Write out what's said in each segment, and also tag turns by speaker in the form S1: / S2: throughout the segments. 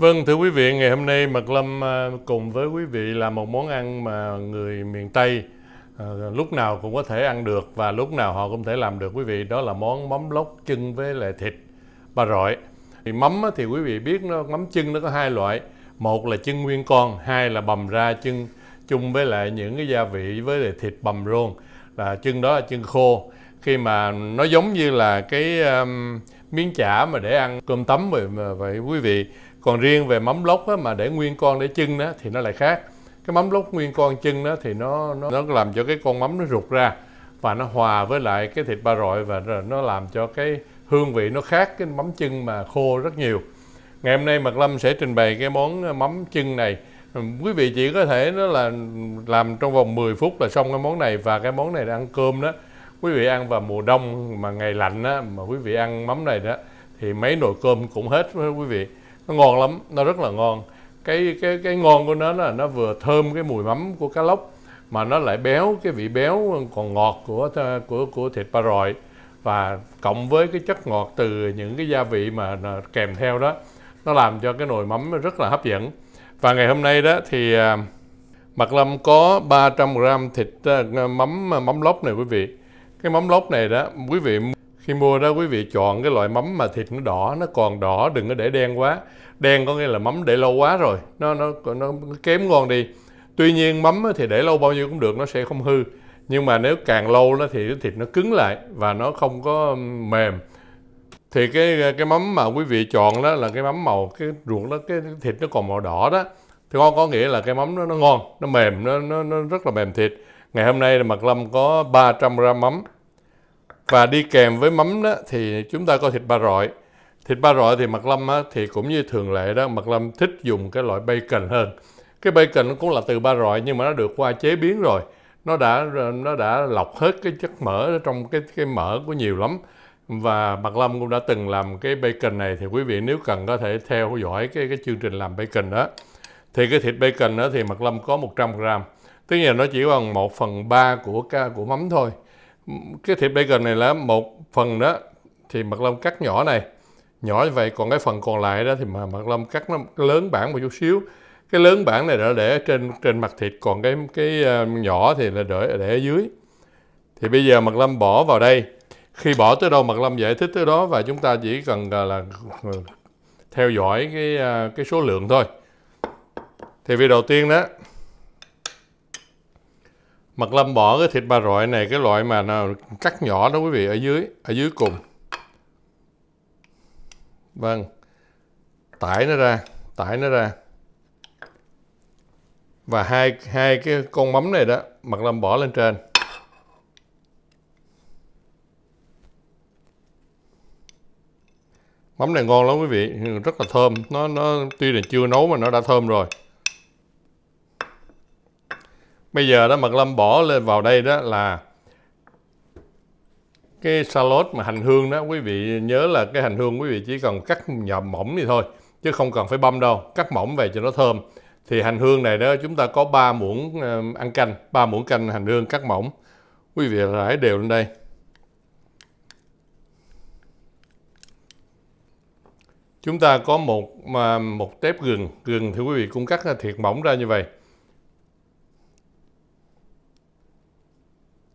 S1: Vâng, thưa quý vị, ngày hôm nay Mật Lâm à, cùng với quý vị là một món ăn mà người miền Tây à, lúc nào cũng có thể ăn được và lúc nào họ cũng thể làm được quý vị. Đó là món mắm lóc chân với lại thịt ba rọi. Thì mắm thì quý vị biết nó mắm chân nó có hai loại. Một là chân nguyên con, hai là bầm ra chân chung với lại những cái gia vị với lại thịt bầm rôn. Là chân đó là chân khô. Khi mà nó giống như là cái um, miếng chả mà để ăn cơm tấm vậy, vậy quý vị còn riêng về mắm lốc á, mà để nguyên con để chưng á, thì nó lại khác cái mắm lốc nguyên con chưng á, thì nó, nó nó làm cho cái con mắm nó rụt ra và nó hòa với lại cái thịt ba rọi và nó làm cho cái hương vị nó khác cái mắm chưng mà khô rất nhiều ngày hôm nay mạc lâm sẽ trình bày cái món mắm chưng này ừ, quý vị chỉ có thể nó là làm trong vòng 10 phút là xong cái món này và cái món này ăn cơm đó quý vị ăn vào mùa đông mà ngày lạnh á mà quý vị ăn mắm này đó thì mấy nồi cơm cũng hết quý vị nó ngon lắm nó rất là ngon cái cái cái ngon của nó là nó vừa thơm cái mùi mắm của cá lóc mà nó lại béo cái vị béo còn ngọt của của của thịt ba rọi và cộng với cái chất ngọt từ những cái gia vị mà kèm theo đó nó làm cho cái nồi mắm rất là hấp dẫn và ngày hôm nay đó thì à, mặt Lâm có 300 gram thịt à, mắm à, mắm lóc này quý vị cái mắm lóc này đó quý vị khi mua đó quý vị chọn cái loại mắm mà thịt nó đỏ nó còn đỏ đừng có để đen quá đen có nghĩa là mắm để lâu quá rồi nó nó nó kém ngon đi tuy nhiên mắm thì để lâu bao nhiêu cũng được nó sẽ không hư nhưng mà nếu càng lâu nó thì thịt nó cứng lại và nó không có mềm thì cái cái mắm mà quý vị chọn đó là cái mắm màu cái ruột nó cái thịt nó còn màu đỏ đó thì ngon có nghĩa là cái mắm nó nó ngon nó mềm nó nó, nó rất là mềm thịt ngày hôm nay là mặt lâm có 300 gram mắm và đi kèm với mắm đó thì chúng ta có thịt ba rọi thịt ba rọi thì mặt lâm á, thì cũng như thường lệ đó mặt lâm thích dùng cái loại bacon hơn cái bacon nó cũng là từ ba rọi nhưng mà nó được qua chế biến rồi nó đã nó đã lọc hết cái chất mỡ trong cái cái mỡ của nhiều lắm và mặt Lâm cũng đã từng làm cái bacon này thì quý vị nếu cần có thể theo dõi cái cái chương trình làm bacon đó thì cái thịt bacon đó thì mặt Lâm có 100 gram tức là nó chỉ bằng 1 phần 3 của ca của mắm thôi cái thiệp bacon này là một phần đó thì mật long cắt nhỏ này nhỏ như vậy còn cái phần còn lại đó thì mà mật long cắt nó lớn bản một chút xíu cái lớn bản này đã để trên trên mặt thịt còn cái cái ờ, nhỏ thì là để để ở dưới thì bây giờ mật lâm bỏ vào đây khi bỏ tới đâu mật lâm giải thích tới đó và chúng ta chỉ cần là, là theo dõi cái ờ, cái số lượng thôi thì việc đầu tiên đó Mật Lâm bỏ cái thịt ba rọi này, cái loại mà nó cắt nhỏ đó quý vị, ở dưới, ở dưới cùng. Vâng, tải nó ra, tải nó ra. Và hai, hai cái con mắm này đó, Mật Lâm bỏ lên trên. Mắm này ngon lắm quý vị, rất là thơm, nó nó tuy là chưa nấu mà nó đã thơm rồi bây giờ đó mật lâm bỏ lên vào đây đó là cái salad mà hành hương đó quý vị nhớ là cái hành hương quý vị chỉ cần cắt nhỏ mỏng thì thôi chứ không cần phải băm đâu cắt mỏng về cho nó thơm thì hành hương này đó chúng ta có 3 muỗng ăn canh 3 muỗng canh hành hương cắt mỏng quý vị rải đều lên đây chúng ta có một một tép gừng gừng thì quý vị cũng cắt thiệt mỏng ra như vậy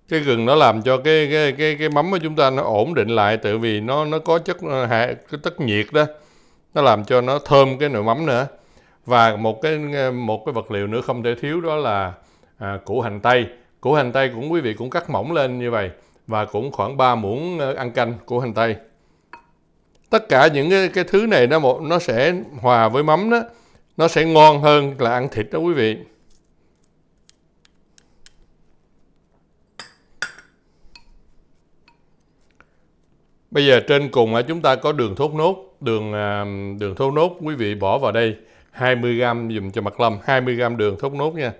S1: cái gừng nó làm cho cái cái cái cái mắm của chúng ta nó ổn định lại tự vì nó nó có chất ờ, hạ cái tất nhiệt đó nó làm cho nó thơm cái nồi mắm nữa và một cái ờ, một cái vật liệu nữa không thể thiếu đó là à, củ hành tây củ hành tây cũng quý vị cũng cắt mỏng lên như vậy và cũng khoảng 3 muỗng ờ, ăn canh củ hành tây tất cả những cái, cái thứ này nó một nó sẽ hòa với mắm đó nó sẽ ngon hơn là ăn thịt đó quý vị Bây giờ trên cùng chúng ta có đường thốt nốt, đường à, đường thốt nốt quý vị bỏ vào đây 20 g dùm cho Mặt Lâm, 20 g đường thốt nốt nha.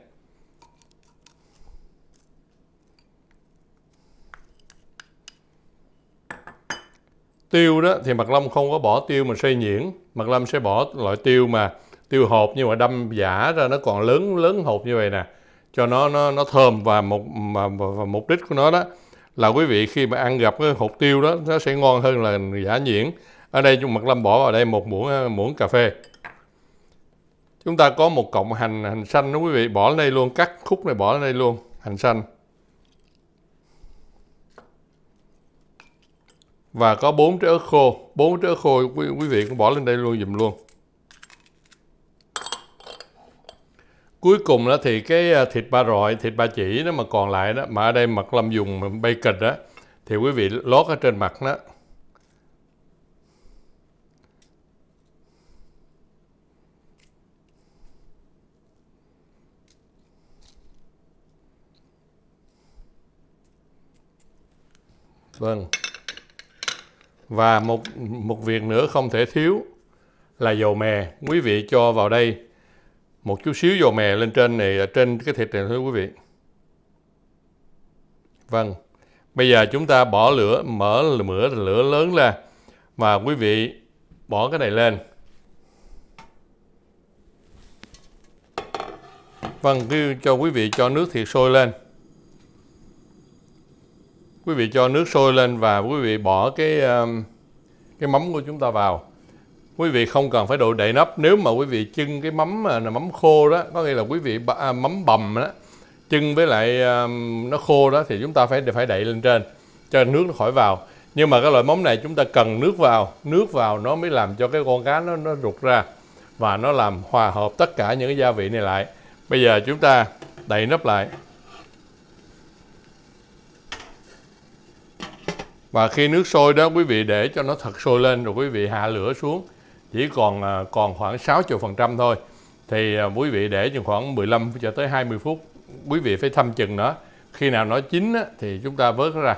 S1: Tiêu đó thì Mặt Lâm không có bỏ tiêu mà xay nhuyễn, Mặt Lâm sẽ bỏ loại tiêu mà tiêu hộp nhưng mà đâm giả ra nó còn lớn lớn hộp như vậy nè cho nó nó nó thơm và một và, và, và mục đích của nó đó là quý vị khi mà ăn gặp cái hột tiêu đó nó sẽ ngon hơn là giả nhuyễn ở đây chúng mật lâm bỏ vào đây một muỗng à, muỗng cà phê chúng ta có một cọng hành hành xanh đó quý vị bỏ lên đây luôn cắt khúc này bỏ lên đây luôn hành xanh và có bốn trái ớt khô bốn trái ớt khô quý, quý vị cũng bỏ lên đây luôn dùm luôn cuối cùng đó thì cái à, thịt ba rọi thịt ba chỉ nó mà còn lại đó mà ở đây mật lâm dùng bay bacon đó thì quý vị lót ở trên mặt đó vâng và một một việc nữa không thể thiếu là dầu mè quý vị cho vào đây một chút xíu dầu mè lên trên này à, trên cái thịt này thôi quý vị vâng bây giờ chúng ta bỏ lửa mở lửa lửa lớn ra mà quý vị bỏ cái này lên vâng cứ cho quý vị cho nước thịt sôi lên quý vị cho nước sôi lên và quý vị bỏ cái à, cái mắm của chúng ta vào quý vị không cần phải đội đậy nắp nếu mà quý vị chưng cái mắm à, là mắm khô đó có nghĩa là quý vị à, mắm bầm đó chưng với lại à, nó khô đó thì chúng ta phải phải đậy lên trên cho nước nó khỏi vào nhưng mà cái loại mắm này chúng ta cần nước vào nước vào nó mới làm cho cái con cá nó nó rụt ra và nó làm hòa hợp tất cả những cái gia vị này lại bây giờ chúng ta đậy nắp lại và khi nước sôi đó quý vị để cho nó thật sôi lên rồi quý vị hạ lửa xuống chỉ còn à, còn khoảng 60% thôi thì à, quý vị để chừng khoảng 15 cho tới 20 phút quý vị phải thăm chừng nó khi nào nó chín thì chúng ta vớt nó ra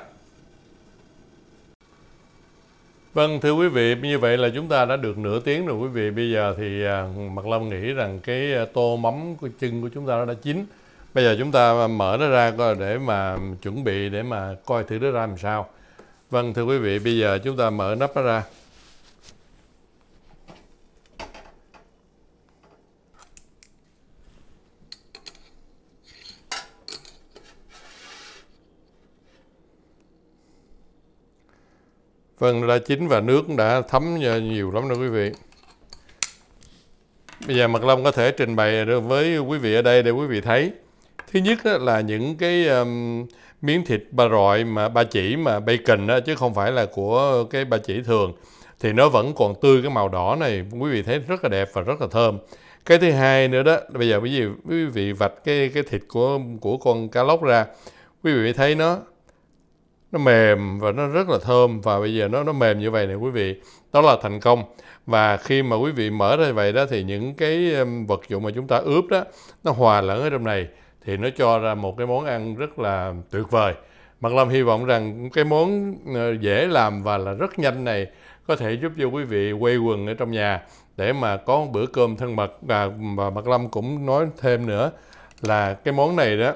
S1: Vâng thưa quý vị như vậy là chúng ta đã được nửa tiếng rồi quý vị bây giờ thì à, Mặt Lâm nghĩ rằng cái tô mắm của chân của chúng ta đã chín bây giờ chúng ta mở nó ra coi để mà chuẩn bị để mà coi thử nó ra làm sao Vâng thưa quý vị bây giờ chúng ta mở nắp nó ra phần vâng, đã chín và nước đã thấm nhiều lắm rồi quý vị. Bây giờ Mật Long có thể trình bày với quý vị ở đây để quý vị thấy. Thứ nhất là những cái um, miếng thịt ba rọi mà ba chỉ mà bacon đó, chứ không phải là của cái ba chỉ thường. Thì nó vẫn còn tươi cái màu đỏ này, quý vị thấy rất là đẹp và rất là thơm. Cái thứ hai nữa đó, bây giờ quý vị, quý vị vạch cái cái thịt của của con cá lóc ra, quý vị thấy nó nó mềm và nó rất là thơm và bây giờ nó nó mềm như vậy này quý vị đó là thành công và khi mà quý vị mở ra vậy đó thì những cái um, vật dụng mà chúng ta ướp đó nó hòa lẫn ở trong này thì nó cho ra một cái món ăn rất là tuyệt vời Mặt Lâm hy vọng rằng cái món ờ, dễ làm và là rất nhanh này có thể giúp cho quý vị quay quần ở trong nhà để mà có một bữa cơm thân mật và, và Mặt Lâm cũng nói thêm nữa là cái món này đó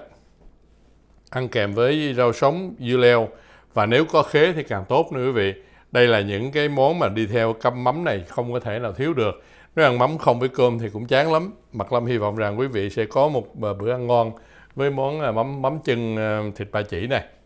S1: ăn kèm với rau sống, dưa leo và nếu có khế thì càng tốt nữa quý vị. Đây là những cái món mà đi theo cắp mắm này không có thể nào thiếu được. Nếu ăn mắm không với cơm thì cũng chán lắm. Mặt Lâm hy vọng rằng quý vị sẽ có một ờ, bữa ăn ngon với món ờ, mắm mắm chân ờ, thịt ba chỉ này.